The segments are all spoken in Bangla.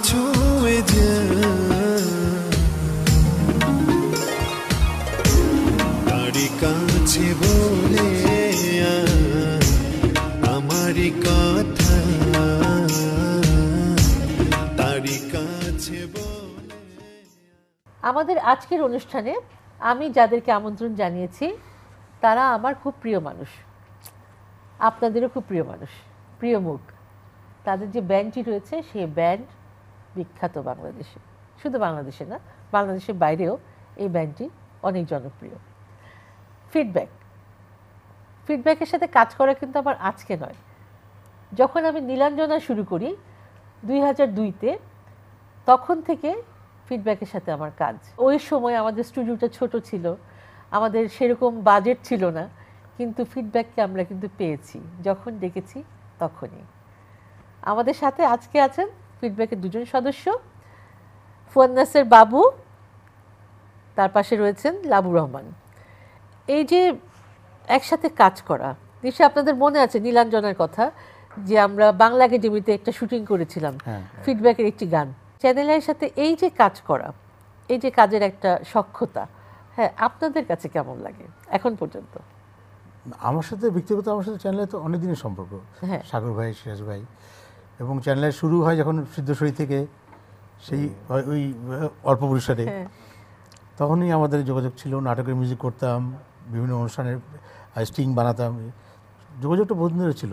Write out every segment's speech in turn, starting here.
কাছে বলে আমাদের আজকের অনুষ্ঠানে আমি যাদেরকে আমন্ত্রণ জানিয়েছি তারা আমার খুব প্রিয় মানুষ আপনাদেরও খুব প্রিয় মানুষ প্রিয় মুখ তাদের যে ব্যান্ডটি রয়েছে সেই ব্যান্ড বিখ্যাত বাংলাদেশে শুধু বাংলাদেশে না বাংলাদেশের বাইরেও এই ব্যান্ডটি অনেক জনপ্রিয় ফিডব্যাক ফিডব্যাকের সাথে কাজ করা কিন্তু আমার আজকে নয় যখন আমি নীলাঞ্জনা শুরু করি দুই হাজার দুইতে তখন থেকে ফিডব্যাকের সাথে আমার কাজ ওই সময় আমাদের স্টুডিওটা ছোট ছিল আমাদের সেরকম বাজেট ছিল না কিন্তু ফিডব্যাককে আমরা কিন্তু পেয়েছি যখন ডেকেছি তখনই আমাদের সাথে আজকে আছেন ফিডব্যাকের দুজন সদস্য ফোয়ান্নাসের বাবু তার পাশে রয়েছেন লাবু রহমান এই যে একসাথে কাজ করা নিশ্চয় আপনাদের মনে আছে নীলাঞ্জনের কথা যে আমরা বাংলা একাডেমিতে একটা শুটিং করেছিলাম ফিডব্যাকের হ্যাঁ। একটি গান চ্যানেলের সাথে এই যে কাজ করা এই যে কাজের একটা সক্ষতা হ্যাঁ আপনাদের কাছে কেমন লাগে এখন পর্যন্ত আমার সাথে ব্যক্তিগত আমার সাথে চ্যানেলে তো অনেক দিনের সম্পর্ক হ্যাঁ। সাগর ভাই সিরাজ ভাই এবং চ্যানেলের শুরু হয় যখন সিদ্ধশরী থেকে সেই ওই অল্প পরিসরে হ্যাঁ। তখনই আমাদের যোগাযোগ ছিল নাটকের মিউজিক করতাম বিভিন্ন অনুষ্ঠানের স্টিং বানাতাম যোগাযোগটা বন্ধুদের ছিল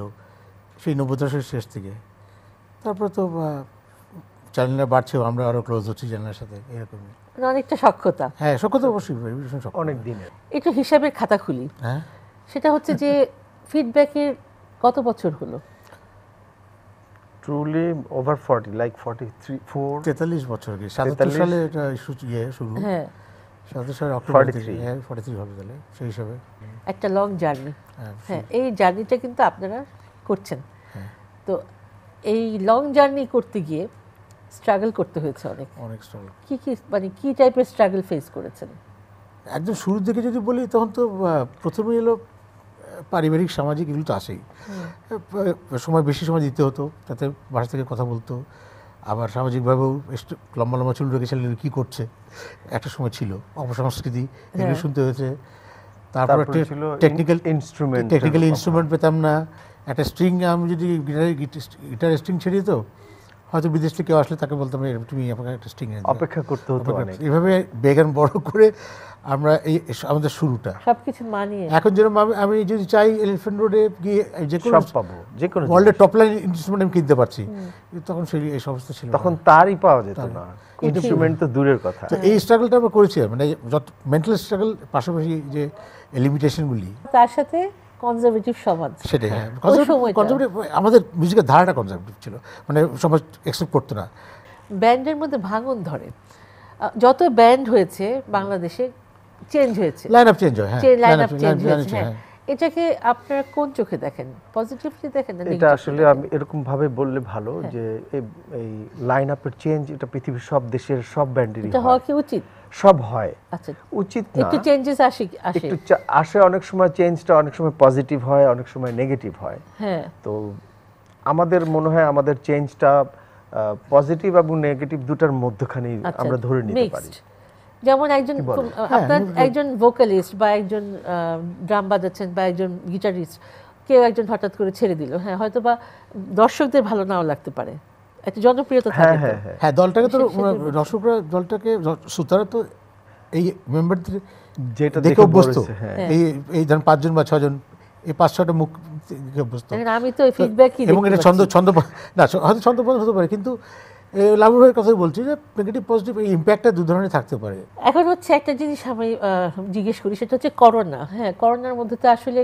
সেই নব্বই দশকের শেষ থেকে তারপরে তো চ্যানেলটা বাড়ছেও আমরা আরও ক্লোজ হচ্ছি চ্যানেলের সাথে এরকমই মানে অনেকটা সক্ষতা হ্যাঁ সক্ষতা অবশ্যই ভীষণ অনেক দিনে একটু হিসাবের খাতা খুলি হ্যাঁ সেটা হচ্ছে যে ফিডব্যাকের কত বছর হলো truly over forty like like three four তেতাল্লিশ বছর আগে 77 সালে এটা ইস্যু ইয়ে শুরু হ্যাঁ 77 সালে অক্টোবর 43 হ্যাঁ 43 হবে তাহলে সেই হিসাবে একটা লং জার্নি হ্যাঁ, হ্যাঁ এই জার্নিটা কিন্তু আপনারা করছেন হ্যাঁ। তো এই লং জার্নি করতে গিয়ে স্ট্রাগল করতে হয়েছে অনেক অনেক স্ট্রাগল কি কি মানে কি টাইপের স্ট্রাগল ফেস করেছেন একদম শুরুর দিকে যদি বলি তখন তো প্রথমেই এলো পারিবারিক সামাজিক এগুলো তো আসেই সময় বেশি সময় দিতে হতো তাতে বাসা থেকে কথা বলতো আবার সামাজিকভাবেও লম্বা লম্বা চুল রেখেছিল কী করছে একটা সময় ছিল অপসংস্কৃতি এগুলো হ্যাঁ। শুনতে হয়েছে তারপরে টেকনিক্যাল ইনস্ট্রুমেন্ট টেকনিক্যাল ইনস্ট্রুমেন্ট পেতাম না একটা স্ট্রিং আমি যদি গিটার গিটার স্ট্রিং ছেড়ে তো হয়তো বিদেশ থেকে কেউ আসলে তাকে বলতাম তুমি আমাকে একটা স্টিং অপেক্ষা করতে হতো এভাবে বেগান বড় করে আমরা এই আমাদের শুরুটা সবকিছু মানিয়ে এখন যেরকম আমি আমি যদি চাই এলিফ্যান্ট রোডে গিয়ে যে কোনো সব পাবো যে কোনো ওয়ার্ল্ডের টপ লাইন ইনস্ট্রুমেন্ট আমি কিনতে পারছি তখন সেই এই সমস্ত ছিল তখন তারই পাওয়া যেত না ইনস্ট্রুমেন্ট তো দূরের কথা তো এই স্ট্রাগলটা আমরা করেছি মানে যত মেন্টাল স্ট্রাগল পাশাপাশি যে লিমিটেশনগুলি তার সাথে কনজারভেটিভ সমাজ সেটাই কনজারভেটিভ হ্যাঁ। আমাদের মিউজিকের ধারাটা কনজারভেটিভ ছিল মানে সমাজ এক্সেপ্ট করতো না ব্যান্ডের মধ্যে ভাঙন ধরে যত ব্যান্ড হয়েছে বাংলাদেশে চেঞ্জ হয়েছে লাইন আপ চেঞ্জ হয় লাইন আপ চেঞ্জ হয়েছে হ্যাঁ, হ্যাঁ। এটাকে আপনারা কোন চোখে দেখেন পজিটিভলি দেখেন এটা আসলে আমি এরকম ভাবে বললে ভালো হ্যাঁ। যে এই লাইন আপের চেঞ্জ এটা পৃথিবীর সব দেশের সব ব্যান্ডেরই এটা হওয়া কি উচিত সব হয় আচ্ছা উচিত না একটু চেঞ্জেস আসে আসে একটু আসে অনেক সময় চেঞ্জটা অনেক সময় পজিটিভ হয় অনেক সময় নেগেটিভ হয় হ্যাঁ তো আমাদের মনে হয় আমাদের চেঞ্জটা পজিটিভ এবং নেগেটিভ দুটার মধ্যখানেই আচ্ছা, আমরা ধরে নিতে পারি যেমন একজন হ্যাঁ, আপনার একজন ভোকালিস্ট বা একজন ড্রাম বাজাচ্ছেন বা একজন গিটারিস্ট কেউ একজন হঠাৎ করে ছেড়ে দিল হ্যাঁ হয়তো বা দর্শকদের ভালো নাও লাগতে পারে একটা জনপ্রিয়তা হ্যাঁ হ্যাঁ, হ্যাঁ হ্যাঁ দলটাকে তো দর্শকরা মানে দলটাকে সুতরাং তো এই মেম্বারদের যেটা দেখে অভ্যস্ত এই এই ধরুন পাঁচজন বা ছজন এই পাঁচ ছটা মুখ অভ্যস্ত আমি তো ফিডব্যাকই এবং এটা ছন্দ ছন্দ না হয়তো ছন্দ হতে পারে কিন্তু কথাই বলছি যে নেগেটিভ পজিটিভ এই ইম্প্যাক্টটা দু ধরনের থাকতে পারে এখন হচ্ছে একটা জিনিস আমি জিজ্ঞেস করি সেটা হচ্ছে করোনা হ্যাঁ করোনার মধ্যে তো আসলে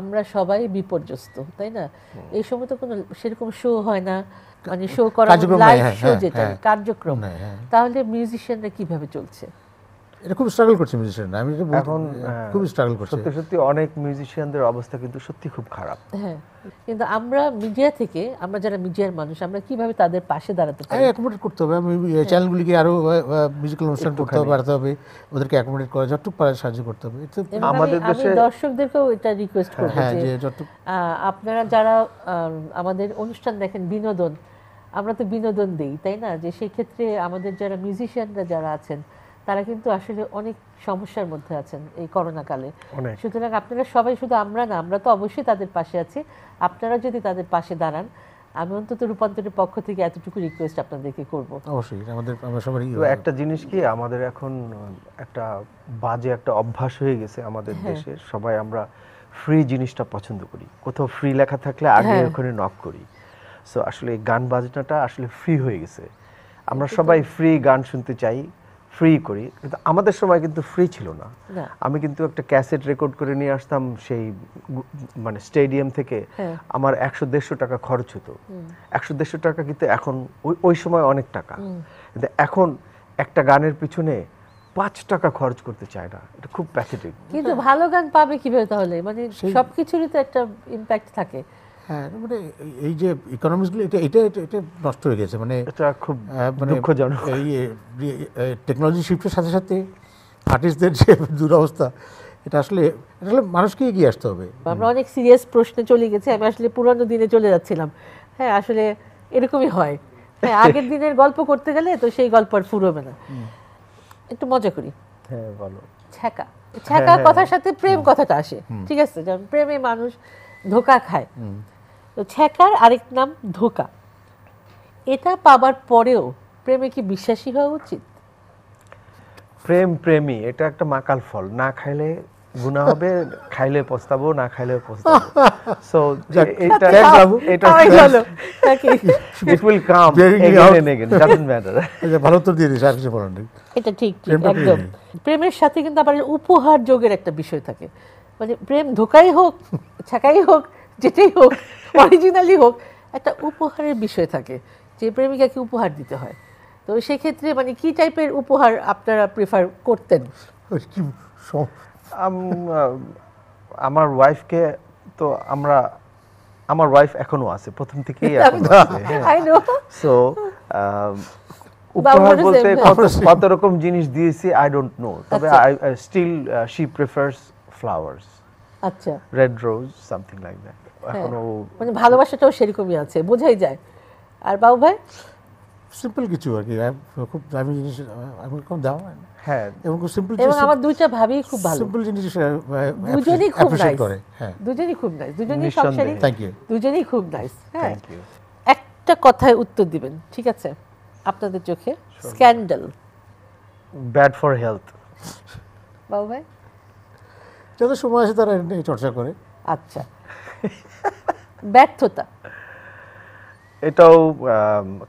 আমরা সবাই বিপর্যস্ত তাই না এই সময় তো কোনো সেরকম শো হয় না মানে শো করা লাইভ শো যেটা হ্যাঁ, কার্যক্রম হ্যাঁ। তাহলে মিউজিশিয়ানরা কিভাবে চলছে এটা খুব স্ট্রাগল করছে আমি এখন হ্যাঁ, হ্যাঁ, খুব স্ট্রাগল করছে সত্যি সত্যি অনেক মিউজিশিয়ানদের অবস্থা কিন্তু সত্যি খুব খারাপ হ্যাঁ কিন্তু আমরা মিডিয়া থেকে আমরা যারা মিডিয়ার মানুষ আমরা কিভাবে তাদের পাশে দাঁড়াতে পারি অ্যাকোমোডেট করতে হবে চ্যানেলগুলিকে আরো মিউজিক্যাল অনুষ্ঠান করতে হবে বাড়াতে হবে ওদেরকে অ্যাকোমোডেট করা পারে সাহায্য করতে হবে আমাদের দেশে দর্শকদেরকেও এটা রিকোয়েস্ট হ্যাঁ, যে আপনারা যারা আমাদের অনুষ্ঠান দেখেন বিনোদন আমরা তো বিনোদন দেই তাই না যে সেই ক্ষেত্রে আমাদের যারা মিউজিশিয়ানরা যারা আছেন তারা কিন্তু আসলে অনেক সমস্যার মধ্যে আছেন এই করোনাকালে সুতরাং আপনারা সবাই শুধু আমরা না আমরা তো অবশ্যই তাদের পাশে আছি আপনারা যদি তাদের পাশে দাঁড়ান আমি অন্তত রূপান্তরের পক্ষ থেকে এতটুকু রিকোয়েস্ট আপনাদেরকে করব অবশ্যই আমাদের আমরা সবারই একটা জিনিস কি আমাদের এখন একটা বাজে একটা অভ্যাস হয়ে গেছে আমাদের হ্যাঁ। দেশে সবাই আমরা ফ্রি জিনিসটা পছন্দ করি কোথাও ফ্রি লেখা থাকলে হ্যাঁ। আগে ওখানে নক করি সো আসলে গান বাজনাটা আসলে ফ্রি হয়ে গেছে আমরা সবাই ফ্রি গান শুনতে চাই ফ্রি করি কিন্তু আমাদের সময় কিন্তু ফ্রি ছিল না আমি কিন্তু একটা ক্যাসেট রেকর্ড করে নিয়ে আসতাম সেই মানে স্টেডিয়াম থেকে হ্যাঁ। আমার একশো দেড়শো টাকা খরচ হতো একশো দেড়শো টাকা কিন্তু এখন ওই ওই সময় অনেক টাকা কিন্তু এখন একটা গানের পিছনে পাঁচ টাকা খরচ করতে চায় না এটা খুব প্যাথেটিক কিন্তু ভালো গান পাবে কিভাবে তাহলে মানে সবকিছুরই তো একটা ইম্প্যাক্ট থাকে হ্যাঁ মানে এই যে ইকোনমিক্সগুলো এটা এটা এটা নষ্ট হয়ে গেছে মানে এটা খুব মানে দুঃখজনক এই টেকনোলজি শিফটের সাথে সাথে আর্টিস্টদের যে দুরবস্থা এটা আসলে এটা আসলে মানুষকে এগিয়ে আসতে হবে আমরা অনেক সিরিয়াস প্রশ্নে চলে গেছি আমি আসলে পুরনো দিনে চলে যাচ্ছিলাম হ্যাঁ আসলে এরকমই হয় হ্যাঁ আগের দিনের গল্প করতে গেলে তো সেই গল্প আর ফুরোবে না একটু মজা করি হ্যাঁ বলো ছ্যাঁকা হ্যাঁ, ছ্যাঁকা হ্যাঁ, কথার হ্যাঁ। সাথে প্রেম কথাটা আসে ঠিক আছে প্রেমে মানুষ ধোকা খায় তো ছ্যাঁকার আরেক নাম ধোকা এটা পাবার পরেও প্রেমে কি বিশ্বাসী হওয়া উচিত প্রেম প্রেমী এটা একটা মাকাল ফল না খাইলে গুণা হবে খাইলে পস্তাবো না খাইলে পস্তাবো প্রেমের সাথে কিন্তু আবার উপহার যোগের একটা বিষয় থাকে মানে প্রেম ধোকাই হোক ছাকাই হোক যেটাই হোক অরিজিনালি হোক একটা উপহারের বিষয় থাকে যে প্রেমিকাকে উপহার দিতে হয় তো সেক্ষেত্রে মানে কি টাইপের উপহার আপনারা প্রিফার করতেন আমার ওয়াইফকে তো আমরা আমার ওয়াইফ এখনো আছে প্রথম থেকেই সো হ্যাঁ। উপহার বলতে কত রকম জিনিস দিয়েছি আই ডোন্ট নো তবে স্টিল শি প্রেফারস ফ্লাওয়ার্স আচ্ছা red rose something like that হ্যাঁ, এখনো মানে ভালোবাসাটাও সেরকমই আছে বোঝাই যায় আর বাবু ভাই সিম্পল কিছু আর কি খুব দামি জিনিস কম দাম হ্যাঁ এবং সিম্পল এবং আমার দুইটা ভাবি খুব ভালো সিম্পল জিনিস দুজনেই খুব নাইস হ্যাঁ দুজনেই খুব নাইস দুজনেই সংসারী ইউ দুজনেই খুব নাইস হ্যাঁ একটা কথায় উত্তর দিবেন ঠিক আছে আপনাদের চোখে স্ক্যান্ডাল ব্যাড ফর হেলথ বাবু ভাই যত সময় আছে তারা চর্চা করে আচ্ছা ব্যর্থতা এটাও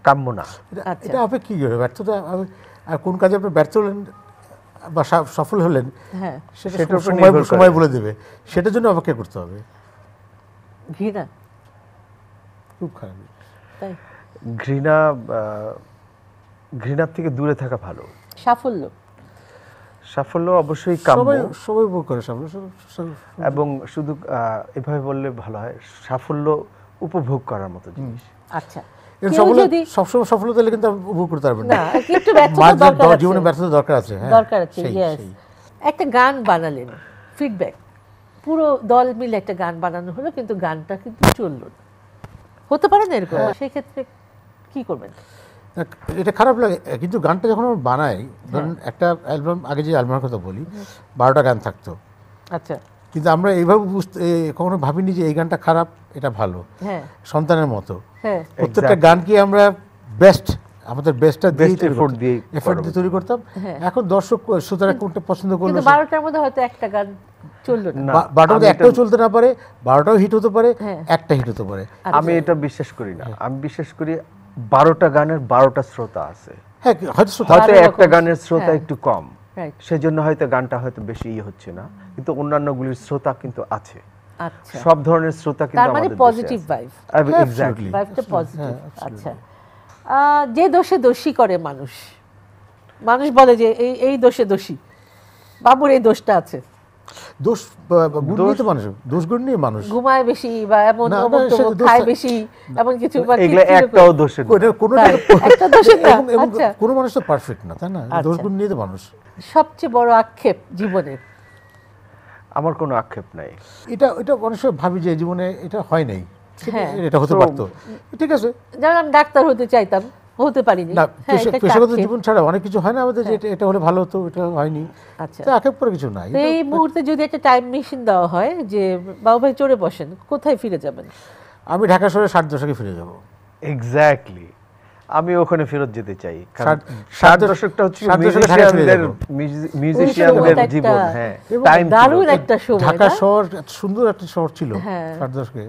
কাম্য না এটা আচ্ছা। হবে কি হবে ব্যর্থতা আর কোন কাজে আপনি ব্যর্থ হলেন বা সফল হলেন হ্যাঁ, সময় বলে দেবে সেটার জন্য অপেক্ষা করতে হবে ঘৃণা খুব খারাপ ঘৃণা ঘৃণার থেকে দূরে থাকা ভালো সাফল্য সাফল্য অবশ্যই কাম্য সবাই উপভোগ করে সাফল্য এবং শুধু এভাবে বললে ভালো হয় সাফল্য উপভোগ করার মতো জিনিস আচ্ছা ফিডব্যাক হ্যাঁ। পুরো দল মিলে একটা গান বানানো কিন্তু গানটা কিন্তু চললো হতে পারে না এরকম হ্যাঁ। সেক্ষেত্রে কি করবেন এটা খারাপ লাগে কিন্তু গানটা যখন আমরা বানাই ধরুন হ্যাঁ। একটা অ্যালবাম আগে যে অ্যালবামের কথা বলি বারোটা গান থাকতো আচ্ছা কিন্তু আমরা এইভাবে বুঝতে কখনো ভাবিনি যে এই গানটা খারাপ এটা ভালো হ্যাঁ। সন্তানের মতো হ্যাঁ। প্রত্যেকটা গান কি আমরা বেস্ট আমাদের বেস্টটা দিয়ে এফোর্ট দিয়ে এফোর্ট দিয়ে তৈরি করতাম এখন দর্শক সুতরাং কোনটা পছন্দ করলো কিন্তু 12টার মধ্যে হয়তো একটা গান চললো না 12টাতে একটাও চলতে না পারে বারোটাও হিট হতে পারে একটা হিট হতে পারে আচ্ছা। আমি এটা বিশ্বাস করি না আমি বিশ্বাস করি বারোটা গানের বারোটা শ্রোতা আছে হ্যাঁ, হয়তো একটা গানের শ্রোতা হ্যাঁ। একটু কম সেজন্য হয়তো গানটা হয়তো বেশি ইয়ে হচ্ছে না কিন্তু অন্যান্য গুলির শ্রোতা কিন্তু আছে আচ্ছা। সব ধরনের শ্রোতা কিন্তু মানে পজিটিভ ভাইব এক্স্যাক্টলি ভাইবটা পজিটিভ আচ্ছা যে দোষে দোষী করে মানুষ মানুষ বলে যে এই এই দোষে দোষী বাবুর এই দোষটা আছে দোষ মানুষ দোষ মানুষ ঘুমায় বেশি বা এমন খায় বেশি এমন কিছু একটাও দোষের কোনো আচ্ছা। কোনো মানুষ তো পারফেক্ট না তাই না আচ্ছা। দোষ মানুষ সবচেয়ে বড় আক্ষেপ জীবনে আমার কোনো আক্ষেপ নাই এটা এটা মানুষ ভাবি যে জীবনে এটা হয় নাই হ্যাঁ। এটা হতে পারতো ঠিক আছে যেমন আমি ডাক্তার হতে চাইতাম হতে পারিনি না পেশাগত হ্যাঁ, জীবন ছাড়া অনেক কিছু হয় না আমাদের যে এটা হ্যাঁ। হলে ভালো হতো এটা হয়নি আচ্ছা আক্ষেপ করে কিছু নাই এই মানে মুহূর্তে যদি একটা টাইম মেশিন দেওয়া হয় যে বাবু ভাই চড়ে বসেন কোথায় ফিরে যাবেন আমি ঢাকা শহরে ষাট দশকে ফিরে যাব এক্স্যাক্টলি আমি ওখানে ফেরত যেতে চাই ষাট দশকটা হচ্ছে ঢাকা হ্যাঁ, শহর সুন্দর একটা শহর ছিল ষাট দশকে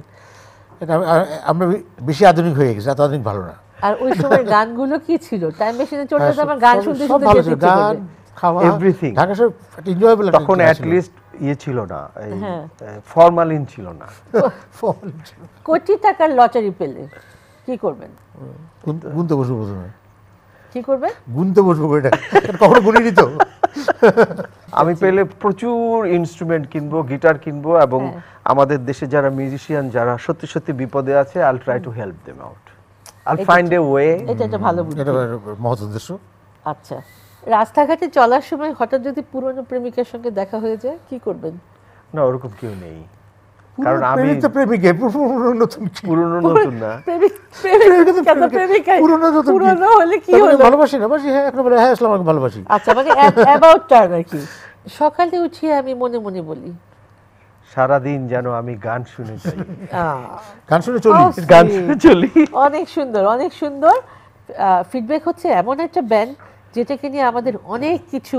এটা আমরা বেশি আধুনিক হয়ে গেছে এত আধুনিক ভালো না আর ওই সময় গানগুলো কি ছিল টাইম মেশিনে আমার গান শুনতে শুনতে ভালো ছিল গান খাওয়া এভরিথিং ঢাকা শহর এনজয়েবল তখন অ্যাট লিস্ট ইয়ে ছিল না এই হ্যাঁ। ছিল না কোটি টাকার লটারি পেলে কি করবেন গুনতে বসবো কি করবে গুনতে বসবো এটা কখনো আমি পেলে প্রচুর ইনস্ট্রুমেন্ট কিনবো গিটার কিনবো এবং হ্যাঁ। আমাদের দেশে যারা মিউজিশিয়ান যারা সত্যি সত্যি বিপদে আছে I try to help them out find a way এটা একটা ভালো বুদ্ধি এটা মহৎ উদ্দেশ্য আচ্ছা রাস্তাঘাটে চলার সময় হঠাৎ যদি পুরনো প্রেমিকের সঙ্গে দেখা হয়ে যায় কি করবেন না ওরকম কেউ নেই কারণ আমি তো প্রেমিক পুরনো নতুন পুরনো নতুন না পুরনো নতুন পুরনো হলে কি হলো ভালোবাসি না বাসি হ্যাঁ হ্যাঁ ভালোবাসি আচ্ছা মানে অ্যাবাউট টাইম আর কি সকালে উঠিয়ে আমি মনে মনে বলি সারাদিন যেন আমি গান শুনে যাই গান শুনে চলি গান শুনে চলি অনেক সুন্দর অনেক সুন্দর ফিডব্যাক হচ্ছে এমন একটা ব্যান্ড যেটাকে নিয়ে আমাদের অনেক কিছু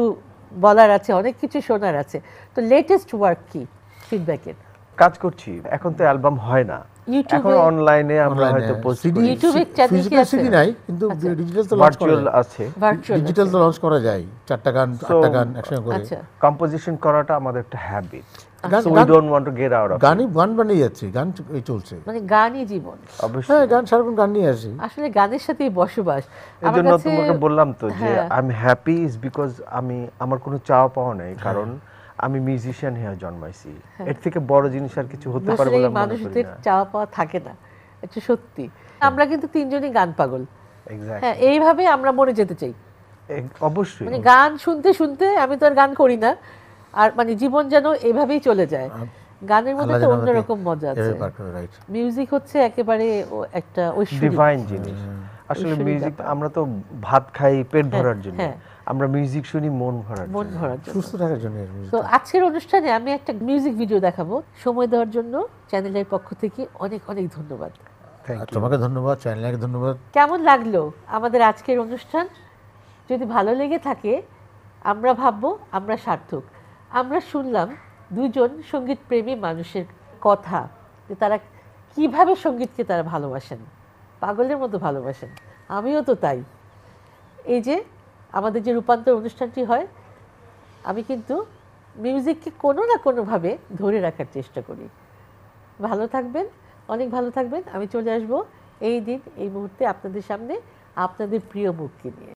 বলার আছে অনেক কিছু শোনার আছে তো লেটেস্ট ওয়ার্ক কি ফিডব্যাকের কাজ করছি এখন তো অ্যালবাম হয় না এখন অনলাইনে আমরা হয়তো সিডি ইউটিউবে ফিজিক্যাল সিডি নাই কিন্তু ডিজিটাল আচ্ছা। তো লঞ্চ করা আছে ডিজিটাল তো লঞ্চ করা যায় চারটা গান আটটা গান একসঙ্গে করে কম্পোজিশন আচ্ছা। করাটা আমাদের একটা হ্যাবিট গান গান এই চলছে মানে জীবন হ্যাঁ গান সারাক্ষণ গান নিয়ে আসি আসলে গানের সাথেই বসবাস এই জন্য তোমাকে বললাম তো যে I am happy is because আমি আমার কোনো পাওয়া হ্যাঁ। কারণ আমি মিউজিশিয়ান হয়ে জন্মাইছি হ্যাঁ। এর থেকে বড় জিনিস আর কিছু হতে পারে বলে মনে করি না চাওয়া পাওয়া থাকে না এটা সত্যি আমরা কিন্তু তিনজনই গান পাগল হ্যাঁ এইভাবে আমরা মরে যেতে চাই অবশ্যই মানে গান শুনতে শুনতে আমি তো আর গান করি না আর মানে জীবন যেন এভাবেই চলে যায় গানের মধ্যে তো অন্যরকম মজা আছে মিউজিক হচ্ছে একেবারে একটা ডিভাইন জিনিস আসলে মিউজিক আমরা তো ভাত খাই পেট হ্যাঁ, ভরার জন্য হ্যাঁ। আমরা মিউজিক শুনি মন ভরার মন ভরার জন্য সুস্থ থাকার জন্য তো আজকের অনুষ্ঠানে আমি একটা মিউজিক ভিডিও দেখাবো সময় দেওয়ার জন্য চ্যানেলের পক্ষ থেকে অনেক অনেক ধন্যবাদ তোমাকে ধন্যবাদ চ্যানেলকে ধন্যবাদ কেমন লাগলো আমাদের আজকের অনুষ্ঠান যদি ভালো লেগে থাকে আমরা ভাববো আমরা সার্থক আমরা শুনলাম দুজন সঙ্গীত প্রেমী মানুষের কথা যে তারা কিভাবে সঙ্গীতকে তারা ভালোবাসেন পাগলের মতো ভালোবাসেন আমিও তো তাই এই যে আমাদের যে রূপান্তর অনুষ্ঠানটি হয় আমি কিন্তু মিউজিককে কোনো না কোনোভাবে ধরে রাখার চেষ্টা করি ভালো থাকবেন অনেক ভালো থাকবেন আমি চলে আসব এই দিন এই মুহূর্তে আপনাদের সামনে আপনাদের প্রিয় মুখকে নিয়ে